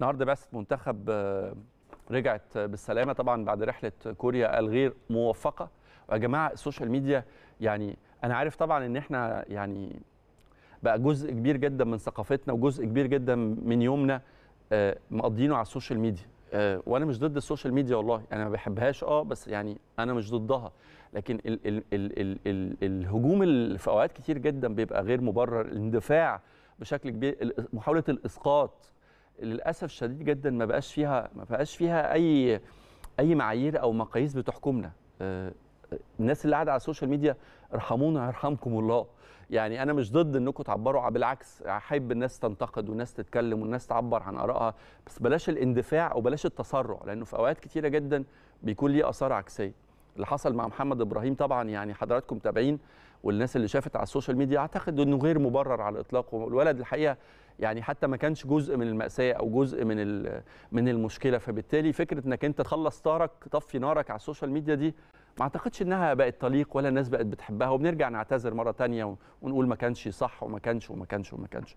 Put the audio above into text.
النهارده بعثه منتخب آه، رجعت بالسلامه طبعا بعد رحله كوريا الغير موفقه يا جماعه السوشيال ميديا يعني انا عارف طبعا ان احنا يعني بقى جزء كبير جدا من ثقافتنا وجزء كبير جدا من يومنا آه، مقضينه على السوشيال ميديا آه، وانا مش ضد السوشيال ميديا والله انا يعني ما بحبهاش اه بس يعني انا مش ضدها لكن ال ال ال ال ال الهجوم في اوقات كتير جدا بيبقى غير مبرر الاندفاع بشكل كبير محاوله الاسقاط للاسف شديد جدا ما بقاش فيها ما بقاش فيها اي اي معايير او مقاييس بتحكمنا آه، آه، الناس اللي قاعده على السوشيال ميديا ارحمونا يرحمكم الله يعني انا مش ضد انكم تعبروا بالعكس احب الناس تنتقد والناس تتكلم والناس تعبر عن ارائها بس بلاش الاندفاع وبلاش التسرع لانه في اوقات كتيره جدا بيكون ليه اثار عكسيه اللي حصل مع محمد ابراهيم طبعا يعني حضراتكم متابعين والناس اللي شافت على السوشيال ميديا اعتقد انه غير مبرر على الاطلاق والولد الحقيقه يعني حتى ما كانش جزء من المأساة او جزء من من المشكله فبالتالي فكره انك انت تخلص طارك طفي نارك على السوشيال ميديا دي ما اعتقدش انها بقت طليق ولا الناس بقت بتحبها وبنرجع نعتذر مره ثانيه ونقول ما كانش صح وما كانش وما كانش وما كانش